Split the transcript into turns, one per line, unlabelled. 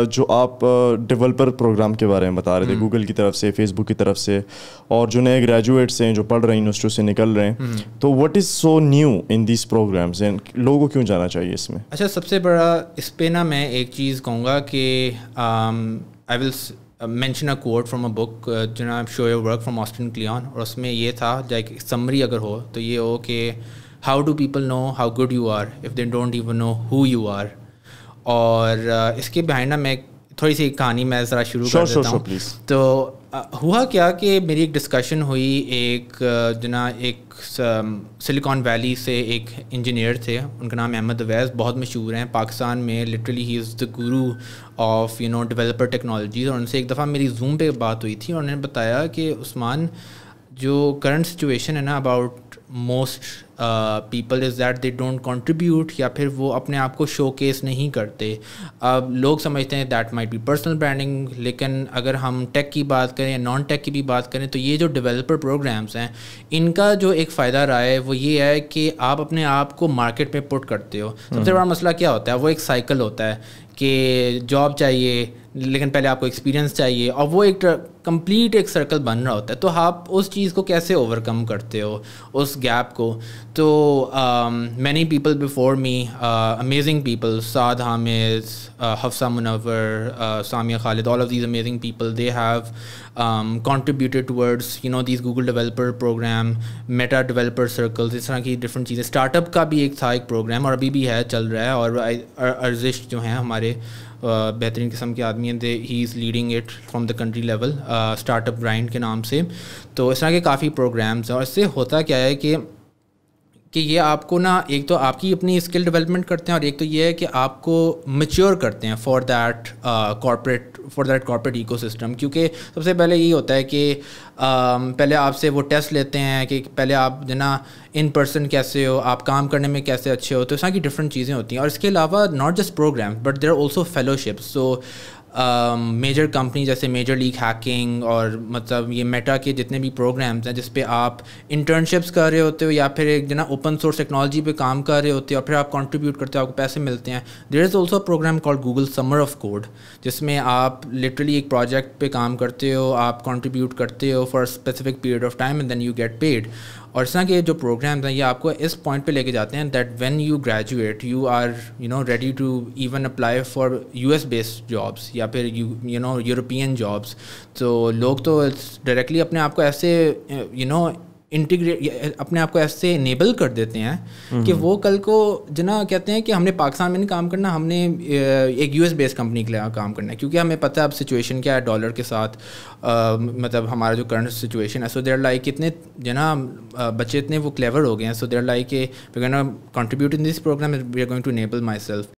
जो आप developer programme के बारे में बता रहे थे गूगल हम्म। की तरफ से फेसबुक की तरफ से और जो नए ग्रेजुएट्स हैं जो पढ़ रहे हैं यूनिवर्सिटी से निकल रहे हैं हम्म। तो what is so new in this programs and लोगों को क्यों जाना चाहिए इसमें अच्छा सबसे बड़ा इस पे ना मैं एक चीज़ कहूँगा कि I will mention a quote from a book जो ना show your work from Austin Kleon और उसमें ये था जैक समरी अगर हो तो ये हो कि how do people know how good you are if they don't even know who you are और इसके बिहाइंड ना मैं थोड़ी सी कहानी मैं ज़रा शुरू कर देता हूँ तो हुआ क्या कि मेरी एक डिस्कशन हुई एक जना एक सिलिकॉन वैली से एक इंजीनियर थे उनका नाम अहमद अवैस बहुत मशहूर हैं पाकिस्तान में लिटरली ही is the guru of you know developer technologies और उनसे एक दफ़ा मेरी जूम पे बात हुई थी और उन्होंने बताया कि उस्मान जो करंट सिचुएशन है ना about most people is that they don't contribute या फिर वो अपने आप को शो केस नहीं करते अब लोग समझते हैं that might be personal branding लेकिन अगर हम टेक की बात करें या नॉन टेक की भी बात करें तो ये जो डेवलपर प्रोग्राम्स हैं इनका जो एक फ़ायदा रहा है वो ये है कि आप अपने आप को मार्केट में पुट करते हो सबसे हम्म। बड़ा मसला क्या होता है वो एक साइकिल होता है कि जॉब चाहिए लेकिन पहले आपको एक्सपीरियंस चाहिए और वो एक कंप्लीट एक सर्कल बन रहा होता है तो आप उस चीज़ को कैसे ओवरकम करते हो उस गैप को तो many people before me amazing people Saad Hamid Hafsa Munawar Samia Khalid all of these amazing people they have contributed towards you know these Google developer program Meta developer circles इस तरह की डिफरेंट चीज़ें स्टार्टअप का भी एक था एक प्रोग्राम और अभी भी है चल रहा है और अर्जिश जो हैं हमारे uh, बेहतरीन किस्म के आदमी हैं they he is leading it from the country level Startup Grind के नाम से तो इस तरह के काफ़ी प्रोग्राम्स हैं और इससे होता क्या है कि कि ये आपको ना एक तो आपकी अपनी स्किल डेवलपमेंट करते हैं और एक तो ये है कि आपको मच्योर करते हैं for that corporate for that corporate ecosystem क्योंकि सबसे पहले यही होता है कि uh, पहले आपसे वो टेस्ट लेते हैं कि पहले आप जना इन पर्सन कैसे हो आप काम करने में कैसे अच्छे हो तो इस तरह की डिफरेंट चीज़ें होती हैं और इसके अलावा not just program but there are also fellowships so major uh, company जैसे मेजर लीग हैकिंग और मतलब ये मेटा के जितने भी प्रोग्राम्स हैं जिसपे आप इंटर्नशिप्स कर रहे होते हो या फिर एक जो ना ओपन सोर्स टेक्नोलॉजी पे काम कर रहे होते हो और फिर आप कंट्रीब्यूट करते हो आपको पैसे मिलते हैं there is also program called Google Summer of Code जिसमें आप लिटरली एक प्रोजेक्ट पर काम करते हो आप कॉन्ट्रीब्यूट करते हो for specific period of time and then you get paid और इस तरह के जो प्रोग्राम्स हैं ये आपको इस पॉइंट पे लेके जाते हैं that when you graduate you are you know ready to even apply for US based jobs या फिर यू नो यूरोपियन जॉब्स तो लोग तो डायरेक्टली अपने आप को ऐसे you you know know, integrate अपने आप को ऐसे इनेबल कर देते हैं कि हम्म। वो कल को जना कहते हैं कि हमने पाकिस्तान में नहीं काम करना हमने एक यूएस बेस्ड कंपनी के लिए काम करना है क्योंकि हमें पता है अब सिचुएशन क्या है डॉलर के साथ आ, मतलब हमारा जो करंट सिचुएशन है सो देर लाइक इतने जना बच्चे इतने वो क्लेवर हो गए हैं so there like contribute in this program we are going to enable my self